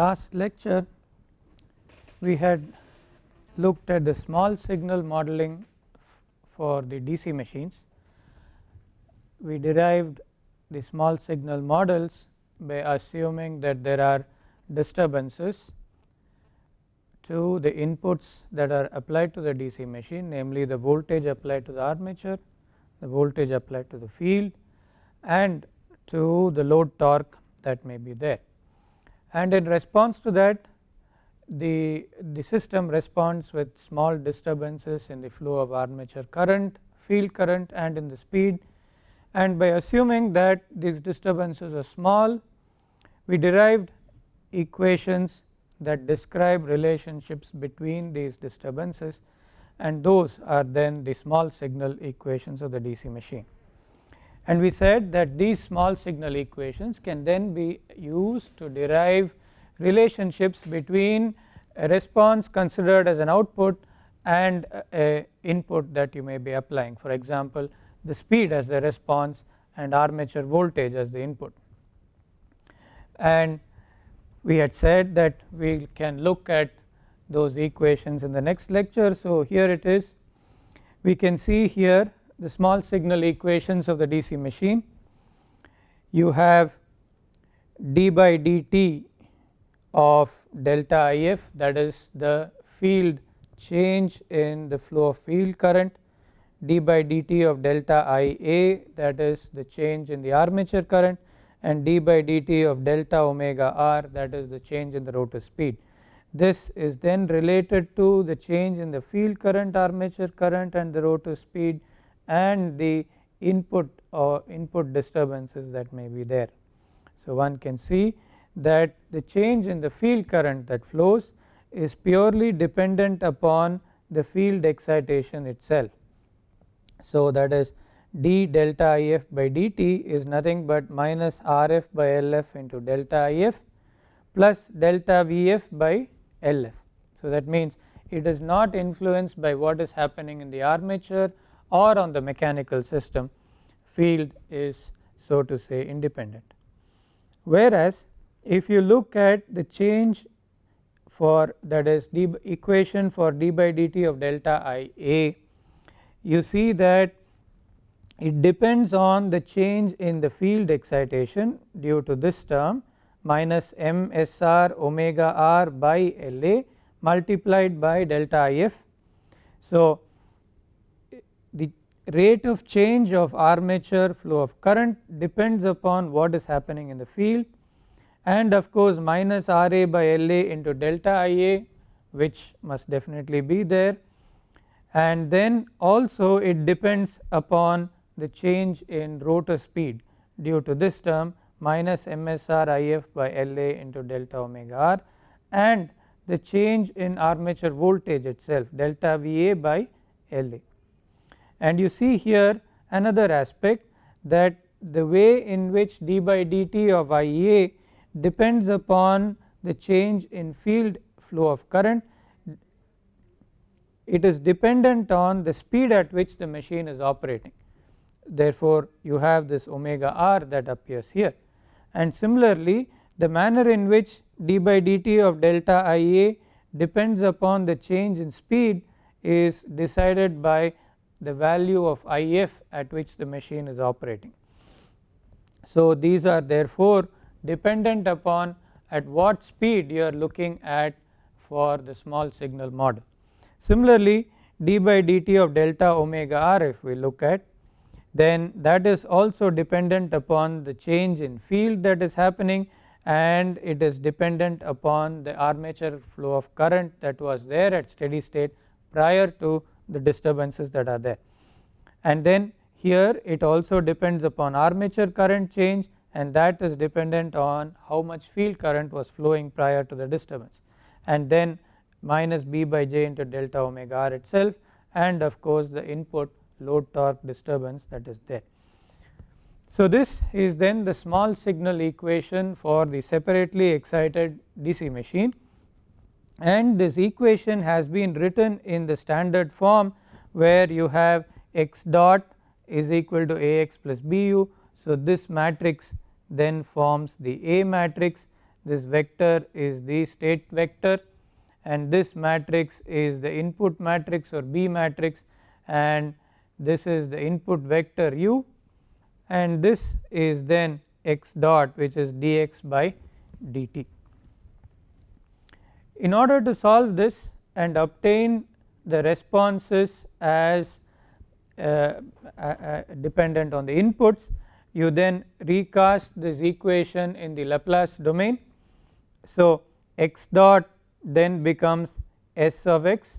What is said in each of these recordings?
last lecture we had looked at the small signal modeling for the DC machines. We derived the small signal models by assuming that there are disturbances to the inputs that are applied to the DC machine namely the voltage applied to the armature, the voltage applied to the field and to the load torque that may be there and in response to that the, the system responds with small disturbances in the flow of armature current, field current and in the speed and by assuming that these disturbances are small we derived equations that describe relationships between these disturbances and those are then the small signal equations of the DC machine and we said that these small signal equations can then be used to derive relationships between a response considered as an output and a input that you may be applying for example the speed as the response and armature voltage as the input and we had said that we can look at those equations in the next lecture so here it is we can see here the small signal equations of the DC machine. You have d by dt of delta if that is the field change in the flow of field current d by dt of delta Ia that is the change in the armature current and d by dt of delta omega r that is the change in the rotor speed. This is then related to the change in the field current armature current and the rotor speed and the input or input disturbances that may be there. So, one can see that the change in the field current that flows is purely dependent upon the field excitation itself. So, that is d delta if by dt is nothing but minus rf by lf into delta if plus delta vf by lf. So, that means it is not influenced by what is happening in the armature or on the mechanical system field is so to say independent. Whereas, if you look at the change for that is the equation for d by dt of delta I A, you see that it depends on the change in the field excitation due to this term minus m s r omega r by L A multiplied by delta I f. So, rate of change of armature flow of current depends upon what is happening in the field and of course minus Ra by La into delta Ia which must definitely be there and then also it depends upon the change in rotor speed due to this term minus MSR If by La into delta omega r and the change in armature voltage itself delta Va by La and you see here another aspect that the way in which d by dt of Ia depends upon the change in field flow of current it is dependent on the speed at which the machine is operating. Therefore, you have this omega r that appears here and similarly the manner in which d by dt of delta Ia depends upon the change in speed is decided by the value of IF at which the machine is operating. So, these are therefore dependent upon at what speed you are looking at for the small signal model. Similarly, d by dt of delta omega r if we look at then that is also dependent upon the change in field that is happening and it is dependent upon the armature flow of current that was there at steady state prior to the disturbances that are there. And then here it also depends upon armature current change and that is dependent on how much field current was flowing prior to the disturbance and then minus b by j into delta omega r itself and of course the input load torque disturbance that is there. So, this is then the small signal equation for the separately excited DC machine and this equation has been written in the standard form where you have x dot is equal to Ax plus Bu. So, this matrix then forms the A matrix, this vector is the state vector and this matrix is the input matrix or B matrix and this is the input vector u and this is then x dot which is dx by dt. In order to solve this and obtain the responses as uh, uh, uh, dependent on the inputs you then recast this equation in the Laplace domain. So, x dot then becomes s of x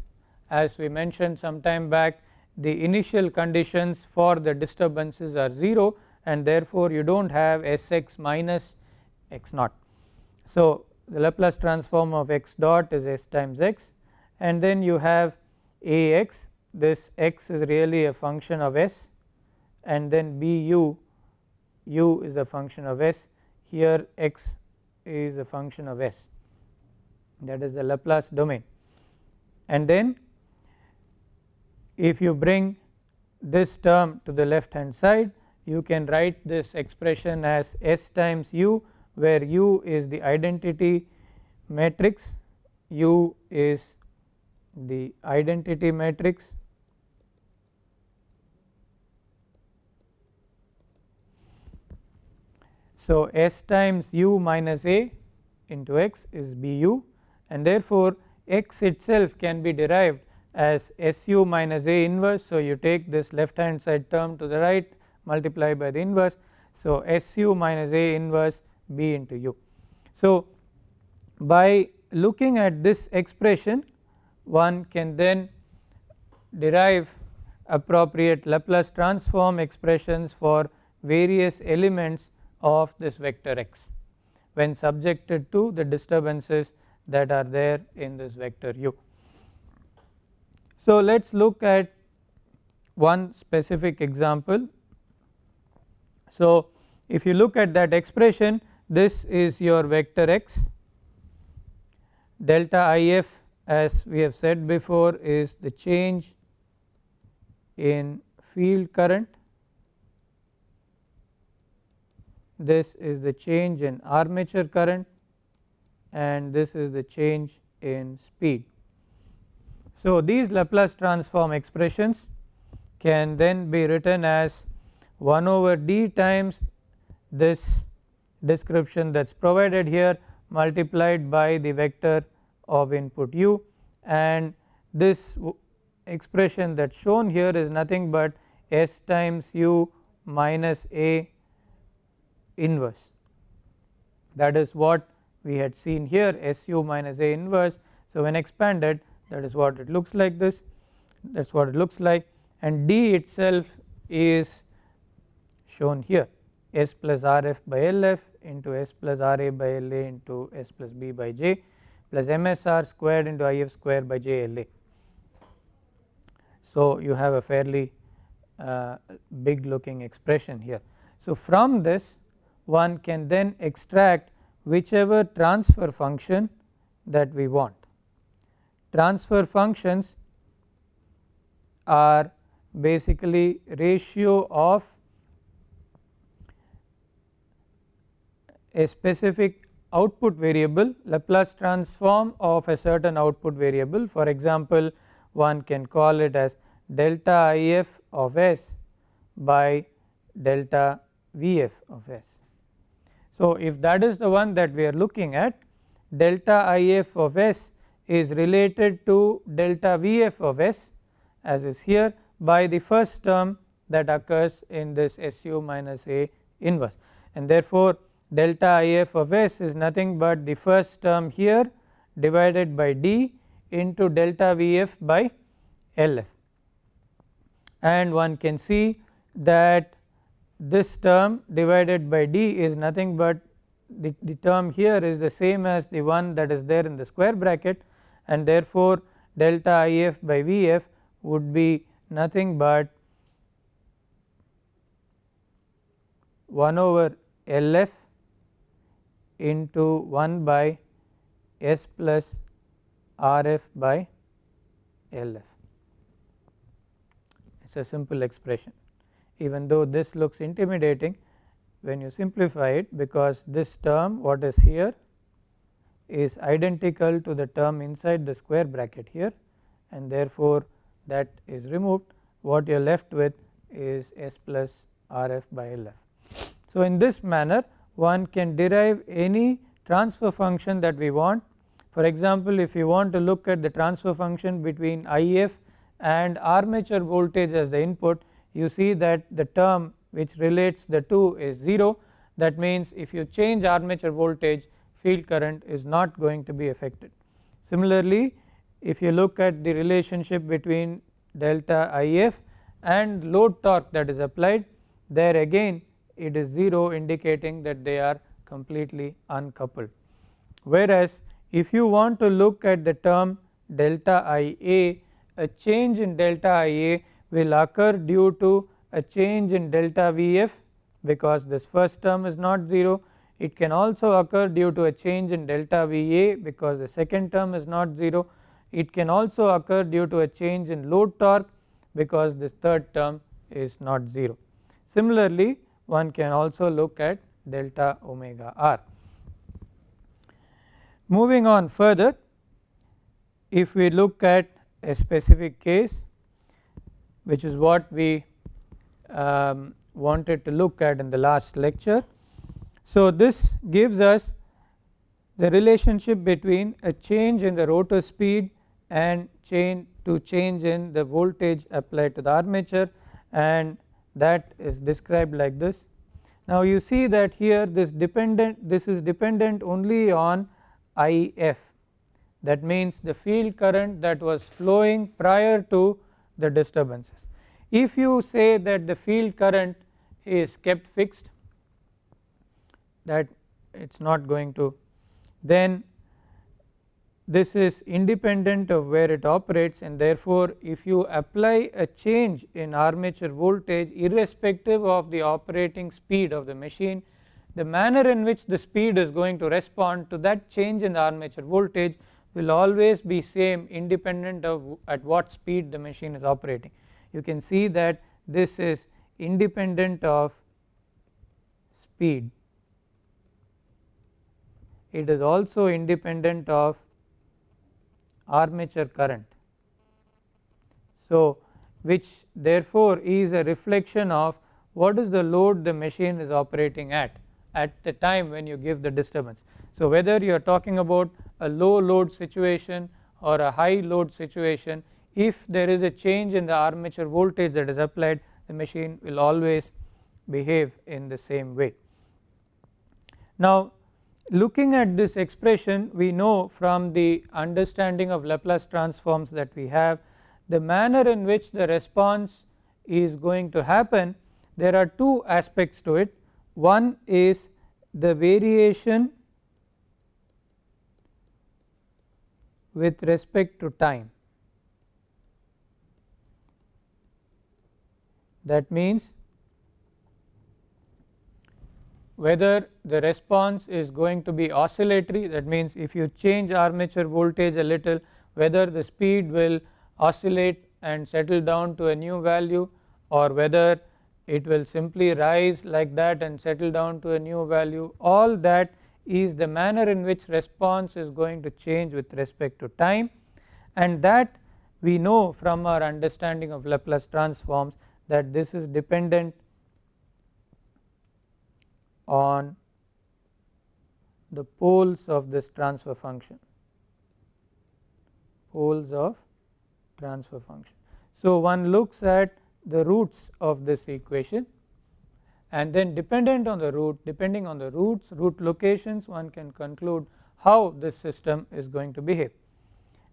as we mentioned some time back the initial conditions for the disturbances are 0 and therefore, you do not have s x minus x naught. So, the Laplace transform of x dot is s times x and then you have a x this x is really a function of s and then b u u is a function of s here x is a function of s that is the Laplace domain and then if you bring this term to the left hand side you can write this expression as s times u where U is the identity matrix, U is the identity matrix So, S times u minus a into x is b u and therefore, x itself can be derived as S u minus a inverse. So, you take this left hand side term to the right multiply by the inverse. So, S u minus a inverse B into u. So by looking at this expression one can then derive appropriate Laplace transform expressions for various elements of this vector x when subjected to the disturbances that are there in this vector u. So let us look at one specific example. So if you look at that expression this is your vector x delta i f as we have said before is the change in field current this is the change in armature current and this is the change in speed. So, these Laplace transform expressions can then be written as 1 over d times this description that is provided here multiplied by the vector of input u and this expression that shown here is nothing but s times u minus a inverse that is what we had seen here s u minus a inverse. So, when expanded that is what it looks like this that is what it looks like and d itself is shown here s plus r f by l f into S plus R A by L A into S plus B by J plus MSR squared into I F square by J L A. So, you have a fairly uh, big looking expression here. So, from this one can then extract whichever transfer function that we want. Transfer functions are basically ratio of a specific output variable Laplace transform of a certain output variable for example, one can call it as delta I f of s by delta V f of s. So, if that is the one that we are looking at delta I f of s is related to delta V f of s as is here by the first term that occurs in this S u minus a inverse and therefore, delta I f of s is nothing but the first term here divided by d into delta V f by L f and one can see that this term divided by d is nothing but the, the term here is the same as the one that is there in the square bracket and therefore, delta I f by V f would be nothing but 1 over L f into 1 by S plus RF by LF. It is a simple expression even though this looks intimidating when you simplify it because this term what is here is identical to the term inside the square bracket here and therefore that is removed what you are left with is S plus RF by LF. So, in this manner one can derive any transfer function that we want. For example, if you want to look at the transfer function between IF and armature voltage as the input, you see that the term which relates the two is 0. That means, if you change armature voltage field current is not going to be affected. Similarly, if you look at the relationship between delta IF and load torque that is applied there again it is 0 indicating that they are completely uncoupled. Whereas, if you want to look at the term delta I A, a change in delta I A will occur due to a change in delta V f because this first term is not 0. It can also occur due to a change in delta V a because the second term is not 0. It can also occur due to a change in load torque because this third term is not 0. Similarly, one can also look at delta omega r. Moving on further if we look at a specific case which is what we um, wanted to look at in the last lecture. So, this gives us the relationship between a change in the rotor speed and change to change in the voltage applied to the armature and that is described like this. Now you see that here this dependent this is dependent only on IF that means the field current that was flowing prior to the disturbances. If you say that the field current is kept fixed that it is not going to then this is independent of where it operates and therefore, if you apply a change in armature voltage irrespective of the operating speed of the machine, the manner in which the speed is going to respond to that change in the armature voltage will always be same independent of at what speed the machine is operating. You can see that this is independent of speed, it is also independent of armature current. So, which therefore is a reflection of what is the load the machine is operating at at the time when you give the disturbance. So, whether you are talking about a low load situation or a high load situation if there is a change in the armature voltage that is applied the machine will always behave in the same way. Now looking at this expression we know from the understanding of Laplace transforms that we have the manner in which the response is going to happen there are two aspects to it one is the variation with respect to time that means whether the response is going to be oscillatory that means if you change armature voltage a little whether the speed will oscillate and settle down to a new value or whether it will simply rise like that and settle down to a new value all that is the manner in which response is going to change with respect to time and that we know from our understanding of Laplace transforms that this is dependent on the poles of this transfer function poles of transfer function. So, one looks at the roots of this equation and then dependent on the root depending on the roots root locations one can conclude how this system is going to behave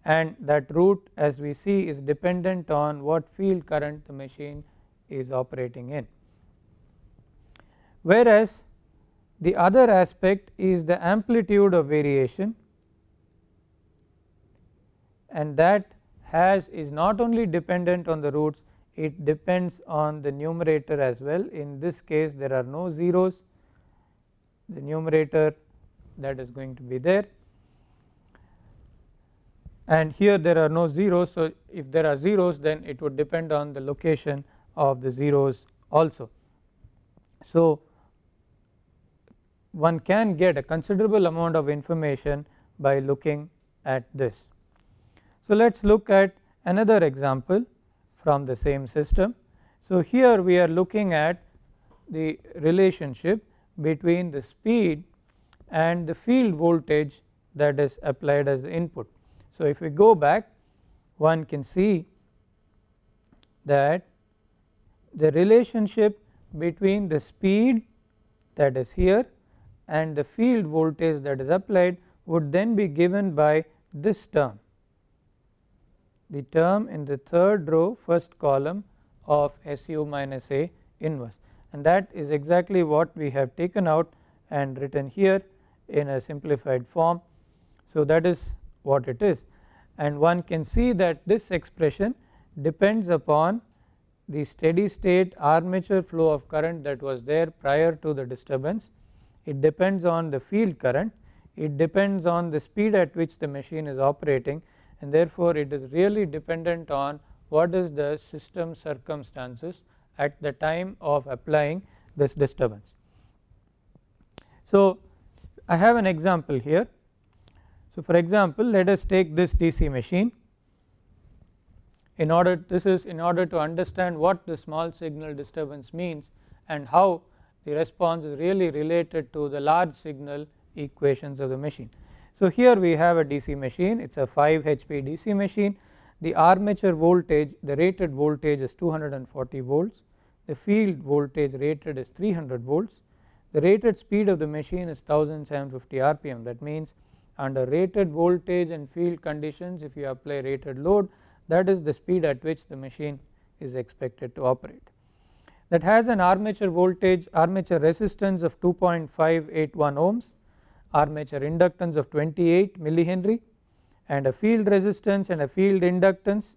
and that root as we see is dependent on what field current the machine is operating in. Whereas, the other aspect is the amplitude of variation and that has is not only dependent on the roots it depends on the numerator as well in this case there are no zeros the numerator that is going to be there and here there are no zeros. So, if there are zeros then it would depend on the location of the zeros also. So, one can get a considerable amount of information by looking at this. So, let us look at another example from the same system. So, here we are looking at the relationship between the speed and the field voltage that is applied as input. So, if we go back one can see that the relationship between the speed that is here and the field voltage that is applied would then be given by this term the term in the third row first column of SU minus A inverse and that is exactly what we have taken out and written here in a simplified form. So, that is what it is and one can see that this expression depends upon the steady state armature flow of current that was there prior to the disturbance it depends on the field current, it depends on the speed at which the machine is operating and therefore, it is really dependent on what is the system circumstances at the time of applying this disturbance. So, I have an example here. So, for example, let us take this DC machine in order this is in order to understand what the small signal disturbance means and how the response is really related to the large signal equations of the machine. So, here we have a DC machine it is a 5 HP DC machine the armature voltage the rated voltage is 240 volts the field voltage rated is 300 volts the rated speed of the machine is 1750 rpm that means under rated voltage and field conditions if you apply rated load that is the speed at which the machine is expected to operate that has an armature voltage armature resistance of 2.581 ohms, armature inductance of 28 millihenry and a field resistance and a field inductance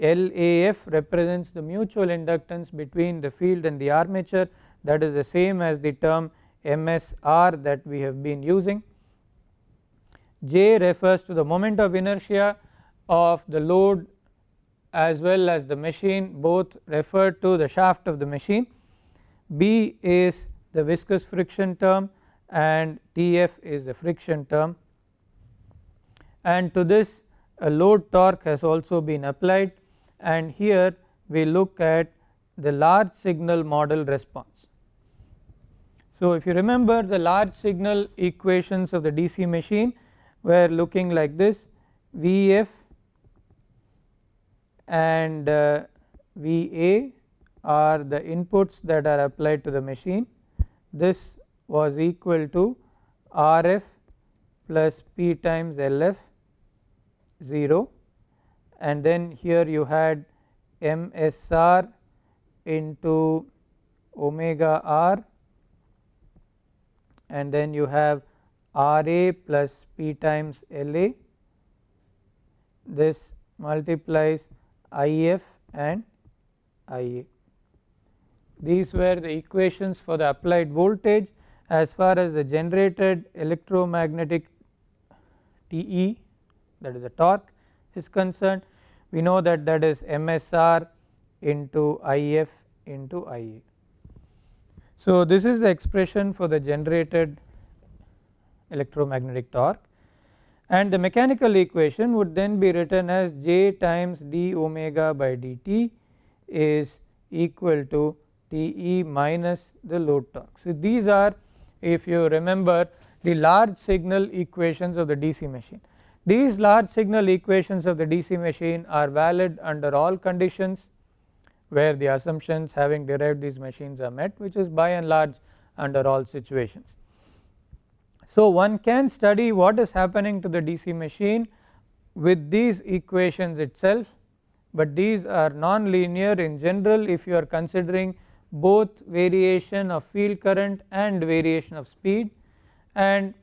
LAF represents the mutual inductance between the field and the armature that is the same as the term MSR that we have been using. J refers to the moment of inertia of the load as well as the machine both refer to the shaft of the machine. B is the viscous friction term and Tf is the friction term and to this a load torque has also been applied and here we look at the large signal model response. So, if you remember the large signal equations of the DC machine were looking like this Vf and uh, VA are the inputs that are applied to the machine. This was equal to RF plus P times LF 0 and then here you had MSR into omega r and then you have RA plus P times LA this multiplies IF and IA. These were the equations for the applied voltage as far as the generated electromagnetic TE that is the torque is concerned we know that that is MSR into IF into IA. So, this is the expression for the generated electromagnetic torque and the mechanical equation would then be written as j times d omega by dt is equal to Te minus the load torque. So, these are if you remember the large signal equations of the DC machine. These large signal equations of the DC machine are valid under all conditions where the assumptions having derived these machines are met which is by and large under all situations. So, one can study what is happening to the DC machine with these equations itself, but these are non-linear in general if you are considering both variation of field current and variation of speed and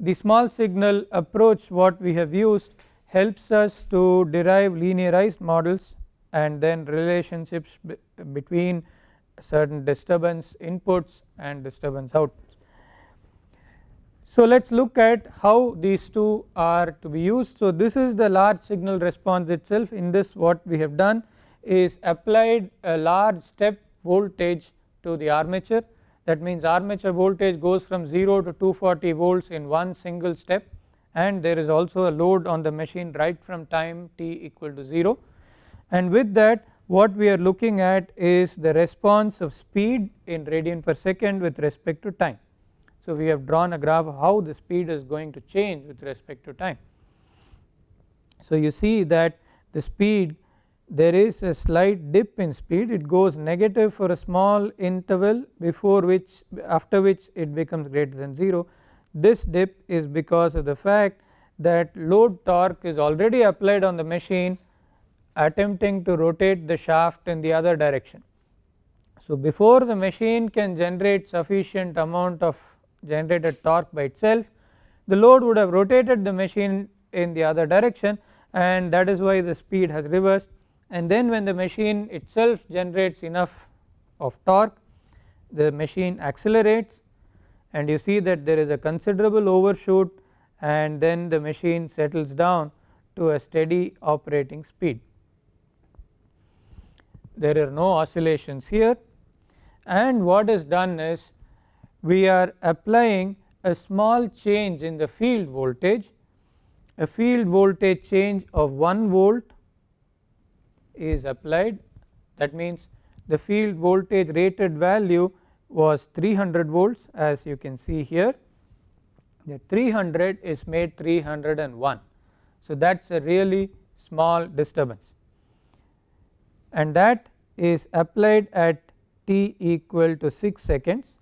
the small signal approach what we have used helps us to derive linearized models and then relationships between certain disturbance inputs and disturbance outputs. So, let us look at how these two are to be used. So, this is the large signal response itself in this what we have done is applied a large step voltage to the armature that means armature voltage goes from 0 to 240 volts in one single step and there is also a load on the machine right from time t equal to 0 and with that what we are looking at is the response of speed in radian per second with respect to time. So we have drawn a graph how the speed is going to change with respect to time. So you see that the speed there is a slight dip in speed it goes negative for a small interval before which after which it becomes greater than 0. This dip is because of the fact that load torque is already applied on the machine attempting to rotate the shaft in the other direction. So before the machine can generate sufficient amount of generated torque by itself the load would have rotated the machine in the other direction and that is why the speed has reversed and then when the machine itself generates enough of torque the machine accelerates and you see that there is a considerable overshoot and then the machine settles down to a steady operating speed. There are no oscillations here and what is done is we are applying a small change in the field voltage a field voltage change of 1 volt is applied that means the field voltage rated value was 300 volts as you can see here the 300 is made 301. So, that is a really small disturbance and that is applied at t equal to 6 seconds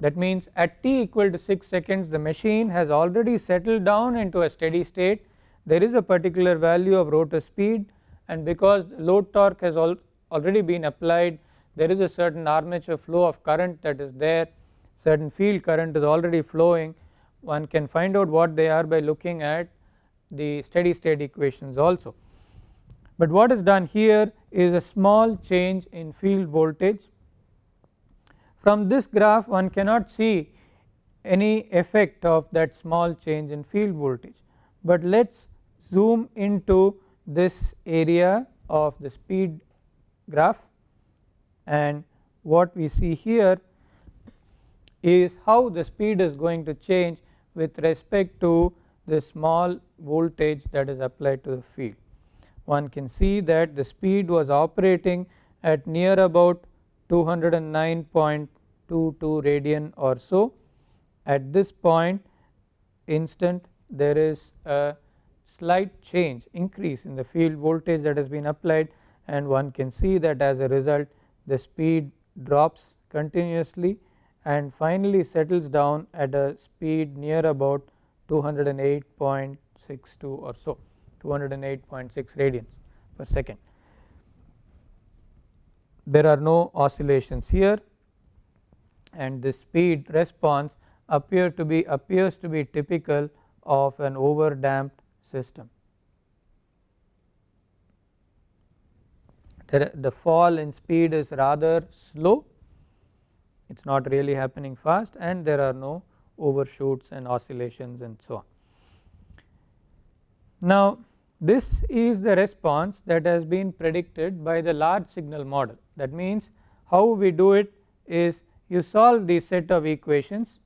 that means at t equal to 6 seconds the machine has already settled down into a steady state there is a particular value of rotor speed and because load torque has al already been applied there is a certain armature flow of current that is there certain field current is already flowing one can find out what they are by looking at the steady state equations also. But what is done here is a small change in field voltage from this graph one cannot see any effect of that small change in field voltage, but let us zoom into this area of the speed graph and what we see here is how the speed is going to change with respect to the small voltage that is applied to the field. One can see that the speed was operating at near about 209.22 radian or so. At this point instant there is a slight change increase in the field voltage that has been applied and one can see that as a result the speed drops continuously and finally settles down at a speed near about 208.62 or so 208.6 radians per second there are no oscillations here and the speed response appear to be appears to be typical of an over damped system. The, the fall in speed is rather slow it is not really happening fast and there are no overshoots and oscillations and so on. Now, this is the response that has been predicted by the large signal model that means how we do it is you solve the set of equations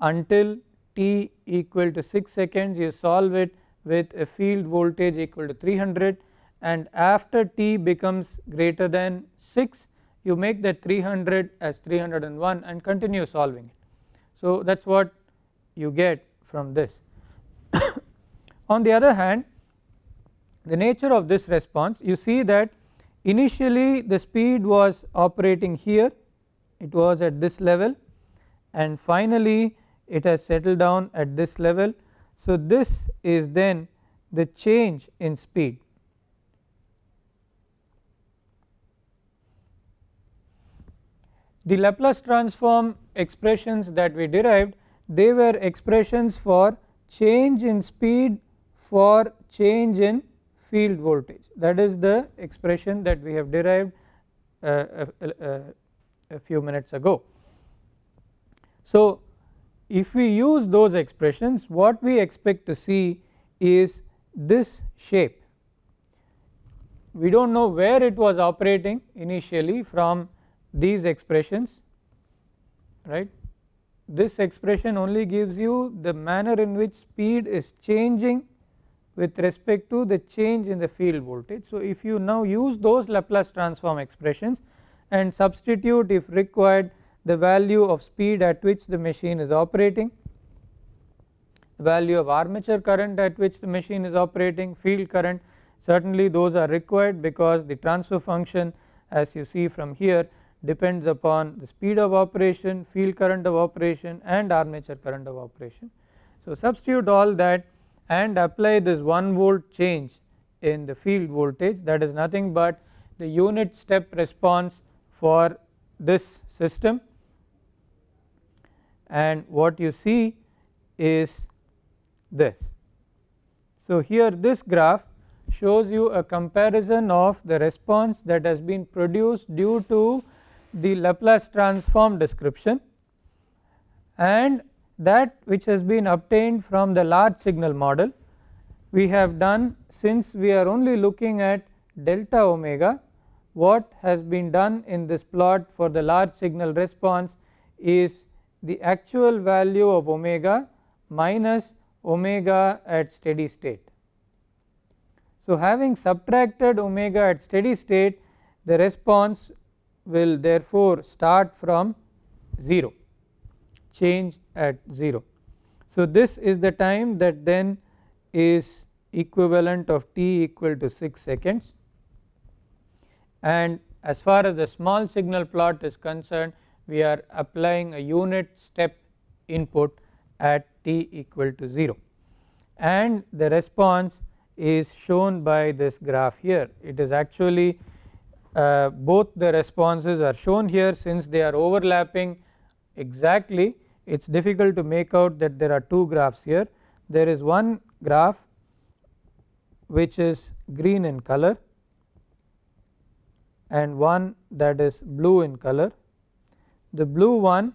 until t equal to 6 seconds you solve it with a field voltage equal to 300 and after t becomes greater than 6 you make that 300 as 301 and continue solving it. So that is what you get from this. On the other hand the nature of this response you see that initially the speed was operating here it was at this level and finally it has settled down at this level. So, this is then the change in speed. The Laplace transform expressions that we derived they were expressions for change in speed for change in field voltage that is the expression that we have derived uh, a, few minutes ago. So, if we use those expressions what we expect to see is this shape. We do not know where it was operating initially from these expressions right. This expression only gives you the manner in which speed is changing with respect to the change in the field voltage. So, if you now use those Laplace transform expressions and substitute if required the value of speed at which the machine is operating, value of armature current at which the machine is operating, field current certainly those are required because the transfer function as you see from here depends upon the speed of operation, field current of operation and armature current of operation. So, substitute all that and apply this 1 volt change in the field voltage that is nothing but the unit step response for this system and what you see is this. So, here this graph shows you a comparison of the response that has been produced due to the Laplace transform description and that which has been obtained from the large signal model we have done since we are only looking at delta omega what has been done in this plot for the large signal response is the actual value of omega minus omega at steady state. So, having subtracted omega at steady state the response will therefore start from 0 change at 0. So, this is the time that then is equivalent of t equal to 6 seconds and as far as the small signal plot is concerned we are applying a unit step input at t equal to 0 and the response is shown by this graph here it is actually uh, both the responses are shown here since they are overlapping exactly it is difficult to make out that there are two graphs here. There is one graph which is green in color and one that is blue in color. The blue one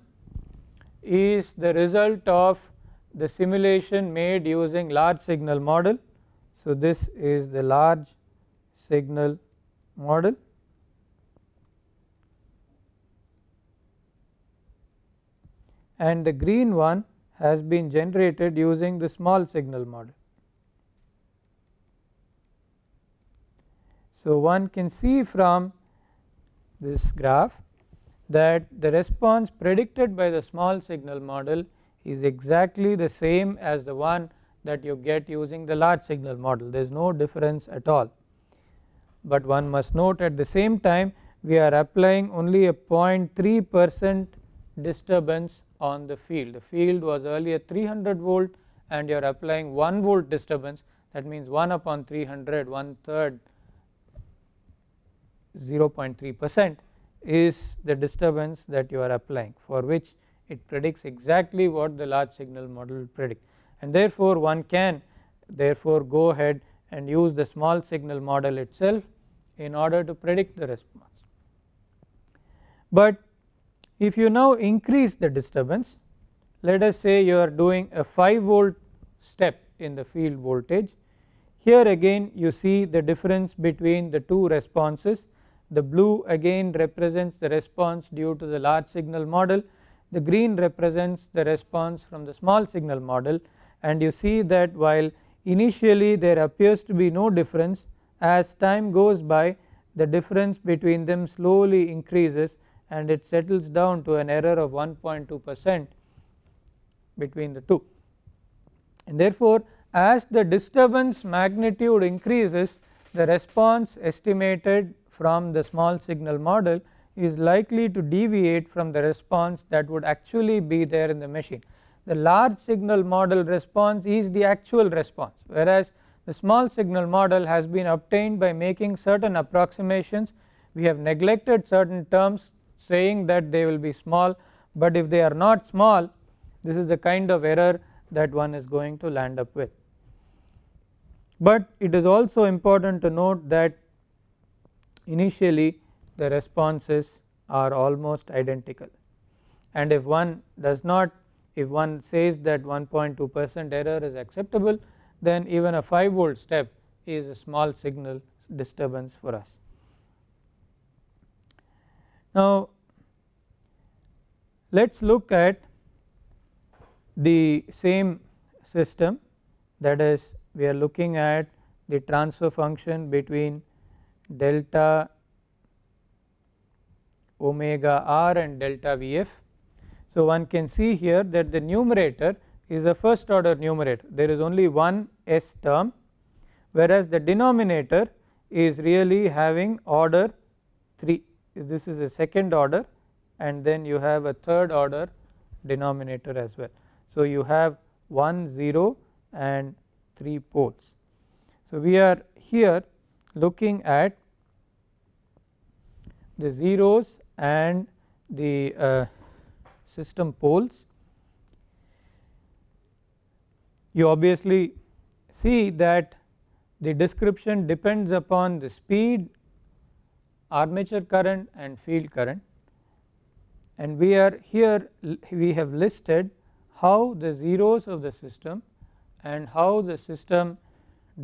is the result of the simulation made using large signal model. So, this is the large signal model and the green one has been generated using the small signal model. So, one can see from this graph that the response predicted by the small signal model is exactly the same as the one that you get using the large signal model there is no difference at all. But one must note at the same time we are applying only a 0.3 percent disturbance on the field. The field was earlier 300 volt and you are applying 1 volt disturbance that means 1 upon 300 one third 0.3 percent is the disturbance that you are applying for which it predicts exactly what the large signal model predict and therefore one can therefore go ahead and use the small signal model itself in order to predict the response. But if you now increase the disturbance let us say you are doing a 5 volt step in the field voltage here again you see the difference between the two responses the blue again represents the response due to the large signal model the green represents the response from the small signal model and you see that while initially there appears to be no difference as time goes by the difference between them slowly increases and it settles down to an error of 1.2 percent between the two. And therefore, as the disturbance magnitude increases the response estimated from the small signal model is likely to deviate from the response that would actually be there in the machine. The large signal model response is the actual response whereas the small signal model has been obtained by making certain approximations we have neglected certain terms saying that they will be small but if they are not small this is the kind of error that one is going to land up with. But it is also important to note that initially the responses are almost identical and if one does not if one says that 1.2 percent error is acceptable then even a 5 volt step is a small signal disturbance for us. Now let us look at the same system that is we are looking at the transfer function between delta omega r and delta Vf. So, one can see here that the numerator is a first order numerator there is only one s term whereas the denominator is really having order 3 this is a second order and then you have a third order denominator as well. So, you have 1 0 and 3 poles. So, we are here looking at the zeros and the uh, system poles. You obviously see that the description depends upon the speed, armature current and field current and we are here we have listed how the zeros of the system and how the system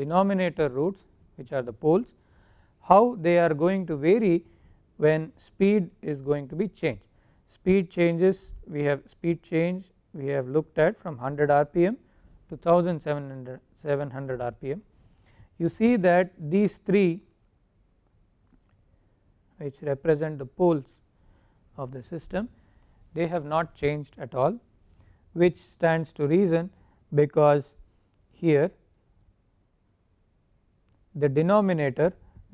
denominator roots which are the poles how they are going to vary when speed is going to be changed. Speed changes we have speed change we have looked at from 100 rpm to 1700 rpm. You see that these 3 which represent the poles of the system they have not changed at all which stands to reason because here the denominator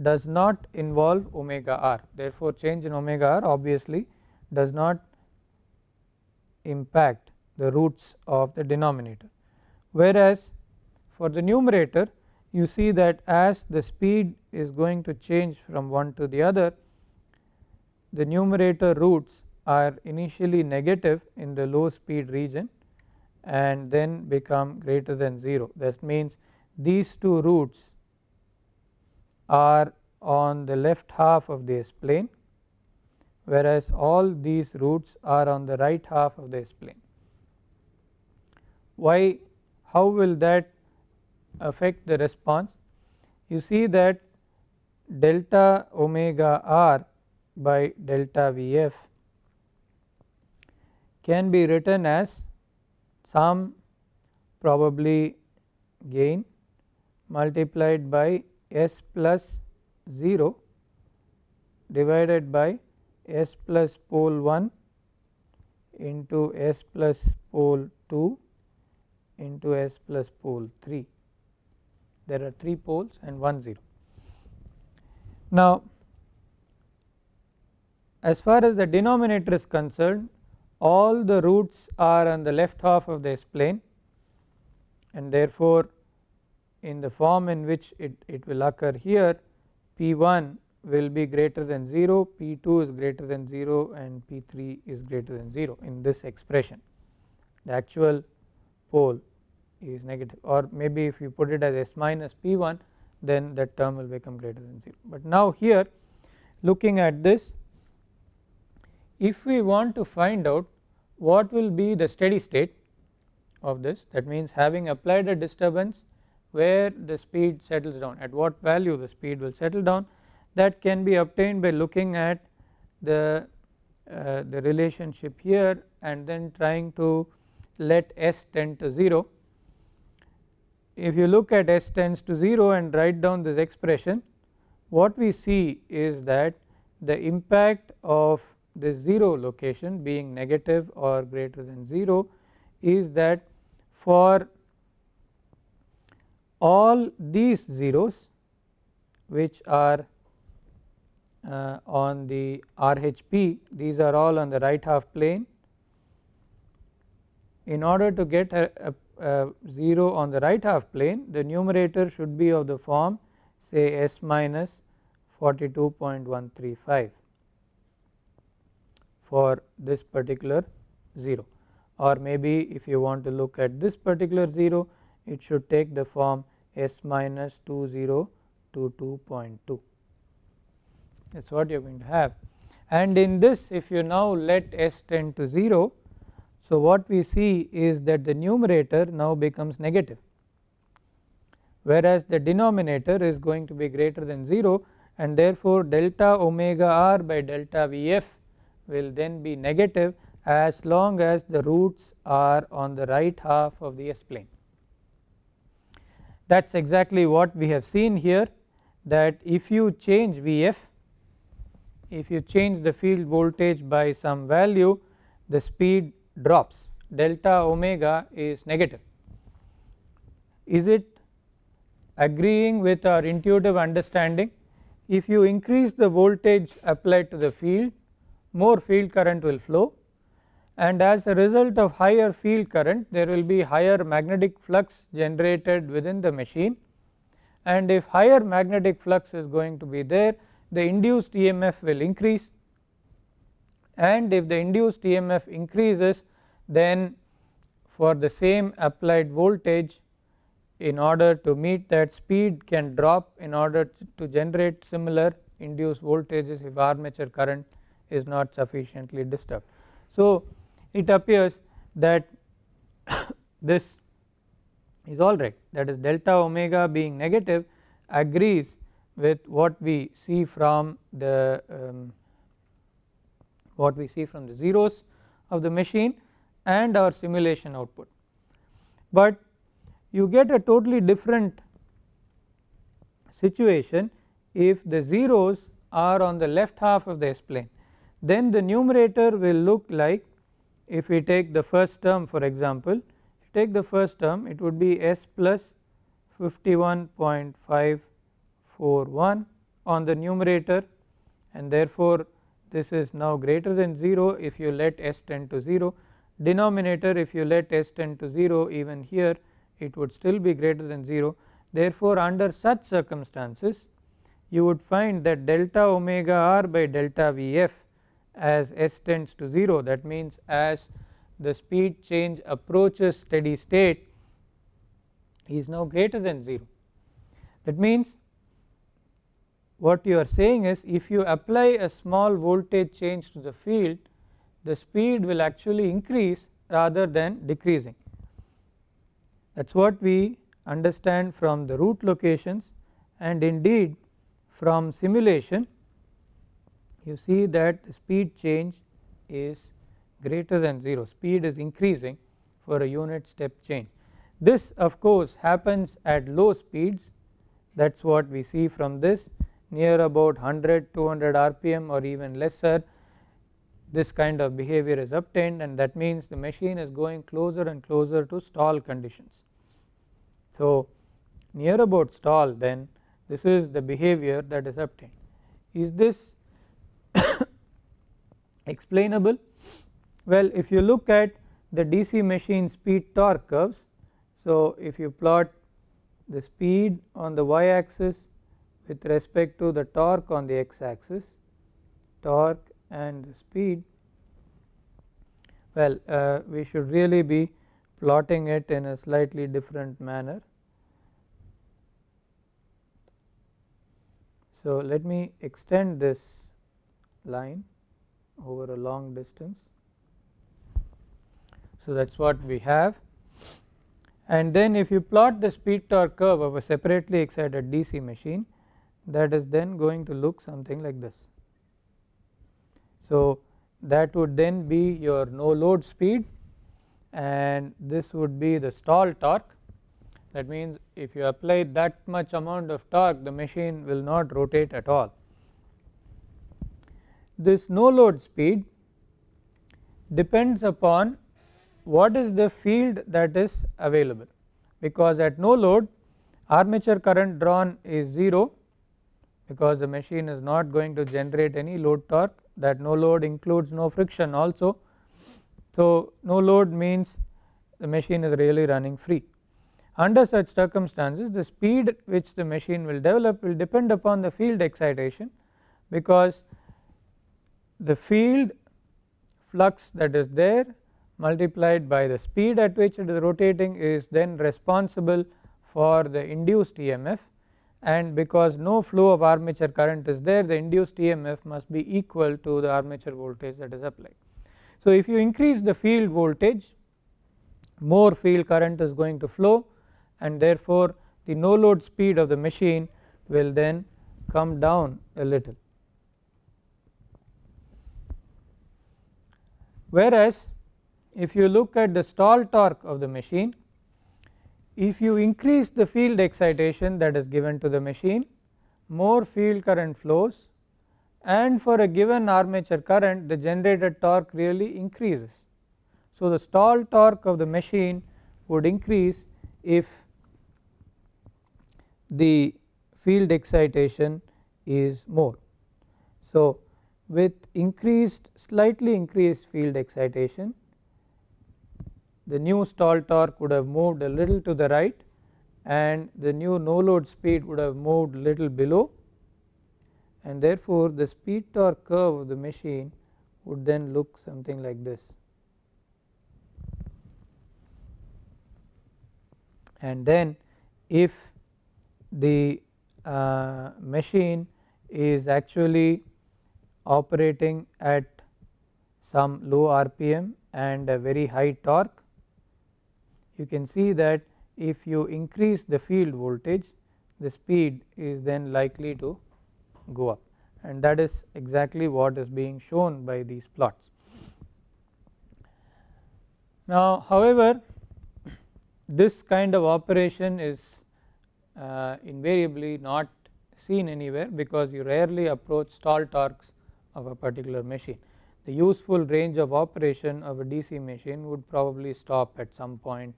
does not involve omega r therefore, change in omega r obviously does not impact the roots of the denominator. Whereas, for the numerator you see that as the speed is going to change from one to the other the numerator roots are initially negative in the low speed region and then become greater than 0 that means these two roots are on the left half of the plane whereas all these roots are on the right half of the plane. Why how will that affect the response? You see that delta omega r by delta V f can be written as some probably gain multiplied by S plus 0 divided by S plus pole 1 into S plus pole 2 into S plus pole 3. There are 3 poles and 1 0. Now, as far as the denominator is concerned all the roots are on the left half of the S plane and therefore in the form in which it, it will occur here P1 will be greater than 0, P2 is greater than 0 and P3 is greater than 0 in this expression. The actual pole is negative or maybe if you put it as S minus P1 then that term will become greater than 0. But now here looking at this if we want to find out what will be the steady state of this that means having applied a disturbance where the speed settles down at what value the speed will settle down that can be obtained by looking at the, uh, the relationship here and then trying to let s tend to 0. If you look at s tends to 0 and write down this expression what we see is that the impact of this 0 location being negative or greater than 0 is that for all these zeros which are uh, on the RHP these are all on the right half plane in order to get a, a, a 0 on the right half plane the numerator should be of the form say s minus 42.135 for this particular 0 or maybe if you want to look at this particular 0 it should take the form s minus 2022.2 that is what you are going to have. And in this if you now let s tend to 0 so what we see is that the numerator now becomes negative whereas the denominator is going to be greater than 0 and therefore delta omega r by delta Vf will then be negative as long as the roots are on the right half of the S plane. That is exactly what we have seen here that if you change Vf, if you change the field voltage by some value the speed drops delta omega is negative. Is it agreeing with our intuitive understanding if you increase the voltage applied to the field more field current will flow and as a result of higher field current there will be higher magnetic flux generated within the machine and if higher magnetic flux is going to be there the induced EMF will increase and if the induced EMF increases then for the same applied voltage in order to meet that speed can drop in order to generate similar induced voltages if armature current is not sufficiently disturbed. So, it appears that this is alright that is delta omega being negative agrees with what we see from the um, what we see from the zeros of the machine and our simulation output. But you get a totally different situation if the zeros are on the left half of the S plane then the numerator will look like if we take the first term for example take the first term it would be S plus 51.541 on the numerator and therefore, this is now greater than 0 if you let S tend to 0 denominator if you let S tend to 0 even here it would still be greater than 0. Therefore, under such circumstances you would find that delta omega r by delta V f as s tends to 0 that means as the speed change approaches steady state is now greater than 0. That means what you are saying is if you apply a small voltage change to the field the speed will actually increase rather than decreasing. That is what we understand from the root locations and indeed from simulation you see that speed change is greater than 0 speed is increasing for a unit step change. This of course happens at low speeds that is what we see from this near about 100 200 rpm or even lesser this kind of behavior is obtained and that means the machine is going closer and closer to stall conditions. So, near about stall then this is the behavior that is obtained. Is this explainable? Well, if you look at the DC machine speed torque curves, so if you plot the speed on the y axis with respect to the torque on the x axis, torque and the speed, well uh, we should really be plotting it in a slightly different manner. So, let me extend this line over a long distance. So, that is what we have and then if you plot the speed torque curve of a separately excited DC machine that is then going to look something like this. So, that would then be your no load speed and this would be the stall torque that means if you apply that much amount of torque the machine will not rotate at all this no load speed depends upon what is the field that is available because at no load armature current drawn is 0 because the machine is not going to generate any load torque that no load includes no friction also. So, no load means the machine is really running free. Under such circumstances the speed which the machine will develop will depend upon the field excitation because the field flux that is there multiplied by the speed at which it is rotating is then responsible for the induced EMF and because no flow of armature current is there the induced EMF must be equal to the armature voltage that is applied. So, if you increase the field voltage more field current is going to flow and therefore, the no load speed of the machine will then come down a little. Whereas if you look at the stall torque of the machine, if you increase the field excitation that is given to the machine, more field current flows and for a given armature current the generated torque really increases. So, the stall torque of the machine would increase if the field excitation is more. So, with increased slightly increased field excitation the new stall torque would have moved a little to the right and the new no load speed would have moved little below and therefore, the speed torque curve of the machine would then look something like this. And then if the uh, machine is actually operating at some low RPM and a very high torque, you can see that if you increase the field voltage the speed is then likely to go up and that is exactly what is being shown by these plots. Now however, this kind of operation is uh, invariably not seen anywhere because you rarely approach stall torques of a particular machine. The useful range of operation of a DC machine would probably stop at some point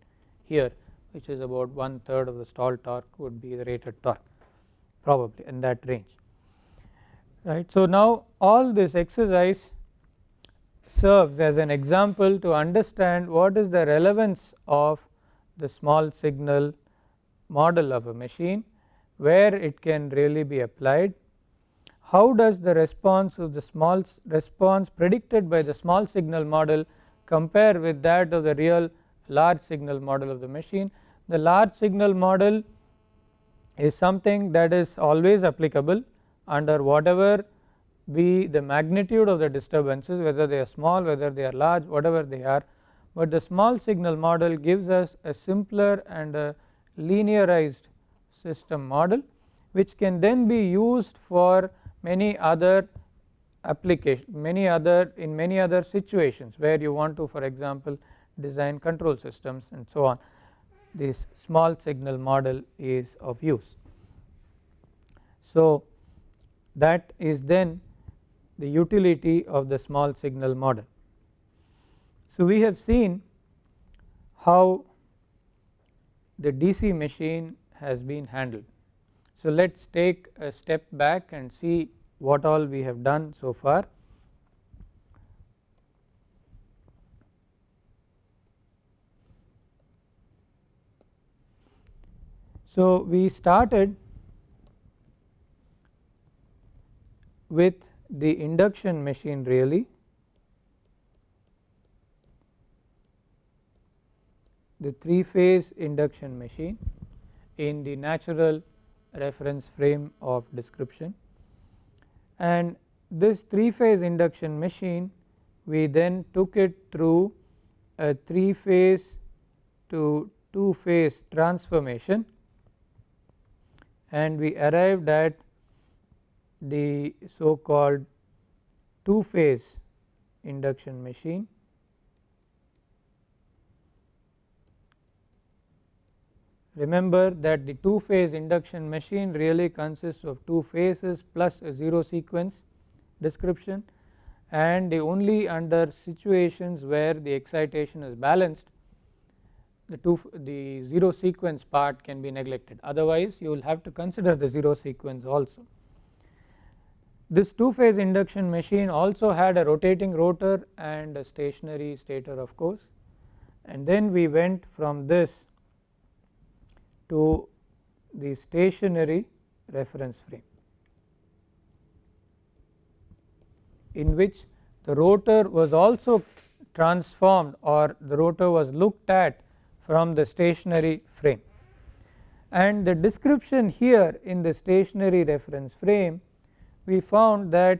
here which is about one third of the stall torque would be the rated torque probably in that range right. So, now all this exercise serves as an example to understand what is the relevance of the small signal model of a machine where it can really be applied how does the response of the small response predicted by the small signal model compare with that of the real large signal model of the machine. The large signal model is something that is always applicable under whatever be the magnitude of the disturbances whether they are small whether they are large whatever they are, but the small signal model gives us a simpler and a linearized system model which can then be used for many other application many other in many other situations where you want to for example design control systems and so on this small signal model is of use. So, that is then the utility of the small signal model. So, we have seen how the DC machine has been handled so, let us take a step back and see what all we have done so far. So, we started with the induction machine really the 3 phase induction machine in the natural reference frame of description and this 3 phase induction machine we then took it through a 3 phase to 2 phase transformation and we arrived at the so called 2 phase induction machine Remember that the two phase induction machine really consists of two phases plus a 0 sequence description and only under situations where the excitation is balanced the two the 0 sequence part can be neglected otherwise you will have to consider the 0 sequence also. This two phase induction machine also had a rotating rotor and a stationary stator of course and then we went from this to the stationary reference frame in which the rotor was also transformed or the rotor was looked at from the stationary frame. And the description here in the stationary reference frame we found that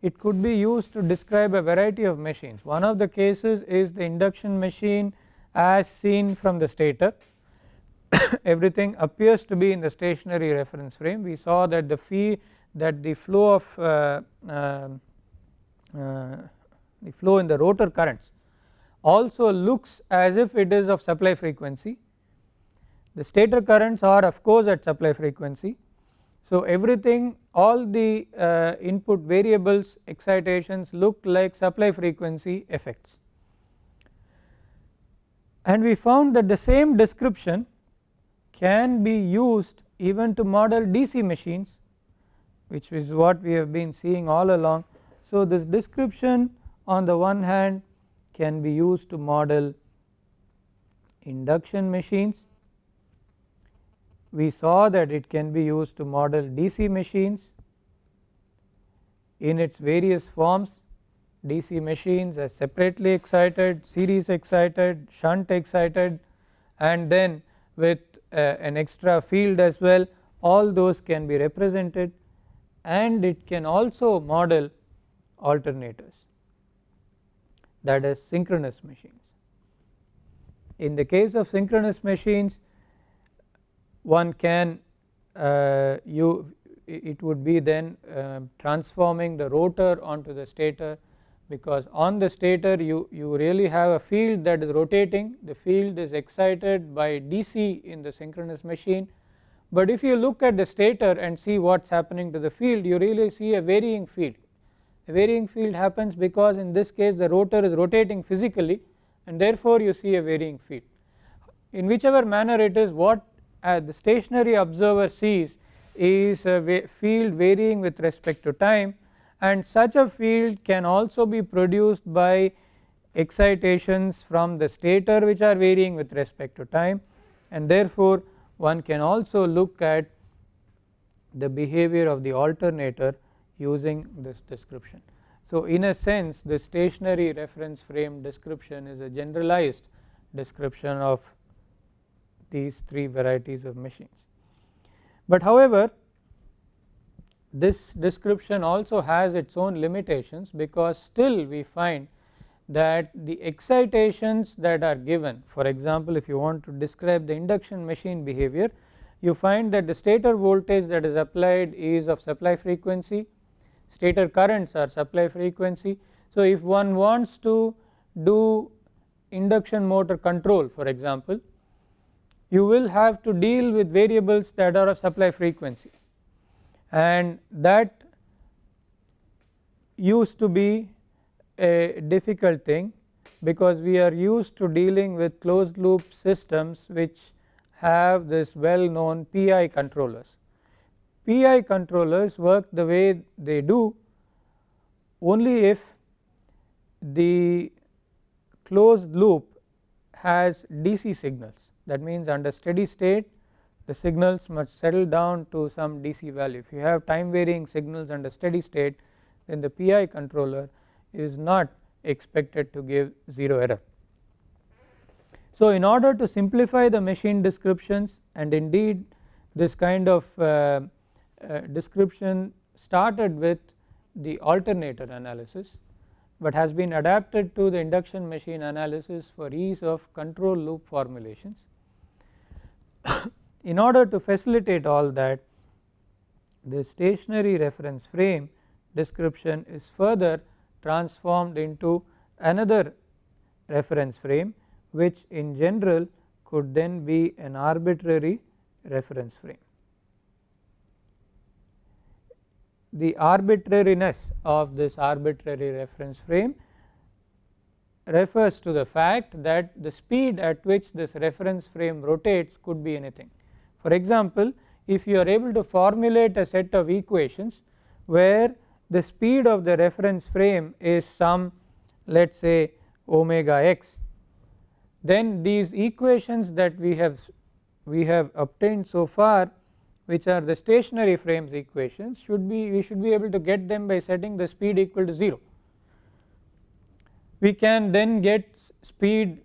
it could be used to describe a variety of machines. One of the cases is the induction machine as seen from the stator everything appears to be in the stationary reference frame we saw that the fee that the flow of uh, uh, uh, the flow in the rotor currents also looks as if it is of supply frequency the stator currents are of course at supply frequency so everything all the uh, input variables excitations look like supply frequency effects and we found that the same description can be used even to model DC machines which is what we have been seeing all along. So, this description on the one hand can be used to model induction machines. We saw that it can be used to model DC machines in its various forms DC machines as separately excited, series excited, shunt excited and then with uh, an extra field as well all those can be represented and it can also model alternators that is synchronous machines. In the case of synchronous machines one can uh, you it would be then uh, transforming the rotor onto the stator because on the stator you, you really have a field that is rotating the field is excited by DC in the synchronous machine. But if you look at the stator and see what is happening to the field you really see a varying field. A varying field happens because in this case the rotor is rotating physically and therefore you see a varying field. In whichever manner it is what uh, the stationary observer sees is a field varying with respect to time and such a field can also be produced by excitations from the stator which are varying with respect to time and therefore one can also look at the behavior of the alternator using this description. So, in a sense the stationary reference frame description is a generalized description of these three varieties of machines. But however, this description also has its own limitations because still we find that the excitations that are given for example if you want to describe the induction machine behavior you find that the stator voltage that is applied is of supply frequency stator currents are supply frequency. So, if one wants to do induction motor control for example you will have to deal with variables that are of supply frequency and that used to be a difficult thing because we are used to dealing with closed loop systems which have this well known PI controllers. PI controllers work the way they do only if the closed loop has DC signals that means under steady state the signals must settle down to some DC value. If you have time varying signals under steady state then the PI controller is not expected to give 0 error. So in order to simplify the machine descriptions and indeed this kind of uh, uh, description started with the alternator analysis but has been adapted to the induction machine analysis for ease of control loop formulations in order to facilitate all that the stationary reference frame description is further transformed into another reference frame which in general could then be an arbitrary reference frame. The arbitrariness of this arbitrary reference frame refers to the fact that the speed at which this reference frame rotates could be anything. For example, if you are able to formulate a set of equations where the speed of the reference frame is some let us say omega x then these equations that we have we have obtained so far which are the stationary frames equations should be we should be able to get them by setting the speed equal to 0. We can then get speed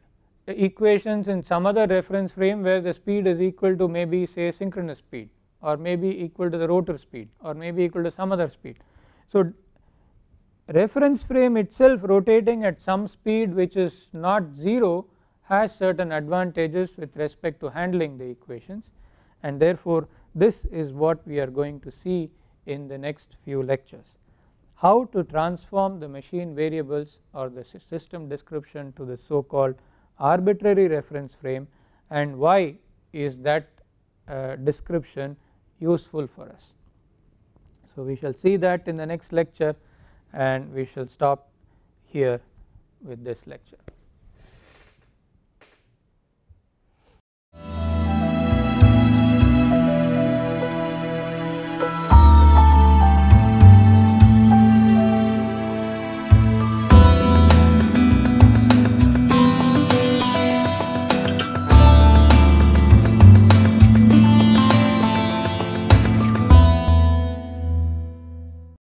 equations in some other reference frame where the speed is equal to maybe say synchronous speed or maybe equal to the rotor speed or maybe equal to some other speed. So, reference frame itself rotating at some speed which is not 0 has certain advantages with respect to handling the equations and therefore, this is what we are going to see in the next few lectures. How to transform the machine variables or the system description to the so called arbitrary reference frame and why is that uh, description useful for us. So, we shall see that in the next lecture and we shall stop here with this lecture.